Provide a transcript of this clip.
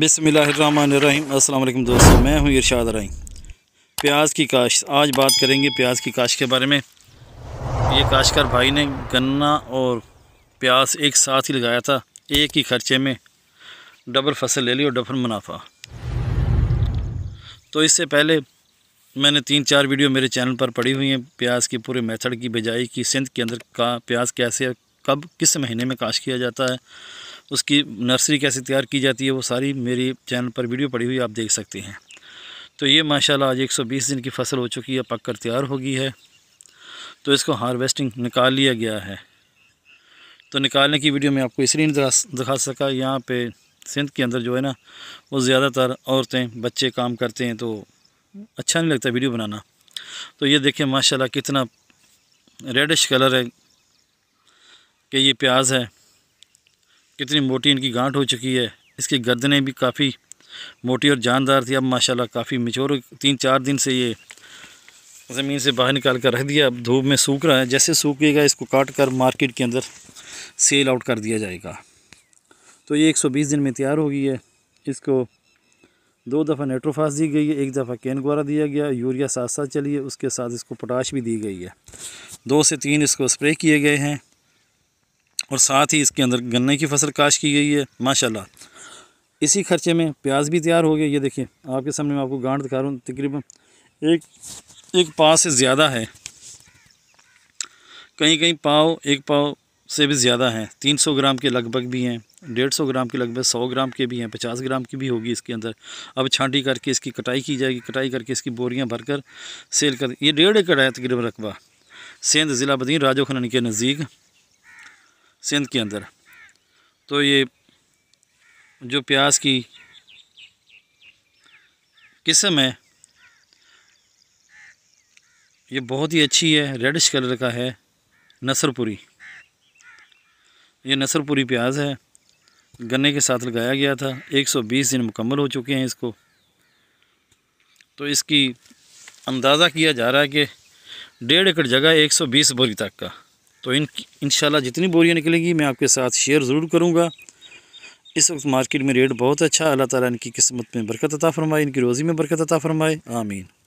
बिसमीम अल्लाम दोस्तों मैं हूं इरशाद रही प्याज की काश्त आज बात करेंगे प्याज की काश्त के बारे में ये काशकर भाई ने गन्ना और प्याज एक साथ ही लगाया था एक ही खर्चे में डबल फसल ले ली और डबल मुनाफा तो इससे पहले मैंने तीन चार वीडियो मेरे चैनल पर पड़ी हुई हैं प्याज की पूरे मेथड की बिजाई की सिंध के अंदर का प्याज कैसे कब किस महीने में काश किया जाता है उसकी नर्सरी कैसे तैयार की जाती है वो सारी मेरी चैनल पर वीडियो पड़ी हुई आप देख सकते हैं तो ये माशाल्लाह आज 120 दिन की फसल हो चुकी है पककर तैयार हो गई है तो इसको हार्वेस्टिंग निकाल लिया गया है तो निकालने की वीडियो में आपको इसलिए नहीं दिखा सका यहाँ पर सिंध के अंदर जो है ना वो ज़्यादातर औरतें बच्चे काम करते हैं तो अच्छा नहीं लगता वीडियो बनाना तो ये देखें माशाल्लाह कितना रेडिश कलर है कि ये प्याज है कितनी मोटी इनकी गांठ हो चुकी है इसकी गर्दनें भी काफ़ी मोटी और जानदार थी अब माशाल्लाह काफ़ी मिचोर तीन चार दिन से ये ज़मीन से बाहर निकाल कर रख दिया अब धूप में सूख रहा है जैसे सूखेगा इसको काट कर मार्केट के अंदर सेल आउट कर दिया जाएगा तो ये 120 दिन में तैयार हो गई है इसको दो दफ़ा नेट्रोफास दी गई है एक दफ़ा केनगोरा दिया गया यूरिया साथ साथ चली है उसके साथ इसको पोटाश भी दी गई है दो से तीन इसको स्प्रे किए गए हैं और साथ ही इसके अंदर गन्ने की फसल काश की गई है माशाल्लाह इसी खर्चे में प्याज भी तैयार हो गई ये देखिए आपके सामने मैं आपको गांठ दिखा रहा हूँ तकरीबन एक एक पाव से ज़्यादा है कहीं कहीं पाव एक पाव से भी ज़्यादा है तीन सौ ग्राम के लगभग भी हैं डेढ़ सौ ग्राम के लगभग सौ ग्राम के भी हैं पचास ग्राम की भी होगी इसके अंदर अब छांटी करके इसकी कटाई की जाएगी कटाई करके इसकी बोरियां भरकर सेल कर ये डेढ़ एकड़ है तकरीबन रकबा सेंध ज़िला बदीन राजो खनन के नज़दीक सिंध के अंदर तो ये जो प्याज की किस्म है ये बहुत ही अच्छी है रेडिश कलर का है नसरपुरी ये नसरपुरी प्याज है गन्ने के साथ लगाया गया था 120 दिन मुकम्मल हो चुके हैं इसको तो इसकी अंदाज़ा किया जा रहा है कि डेढ़ एकड़ जगह 120 बोरी तक का तो इन इन जितनी बोरियाँ निकलेंगी मैं आपके साथ शेयर ज़रूर करूँगा इस वक्त मार्केट में रेट बहुत अच्छा अल्लाह ताला इनकी किस्मत में बरकत अता फरमाए इनकी रोज़ी में बरकत अता फरमाए आमीन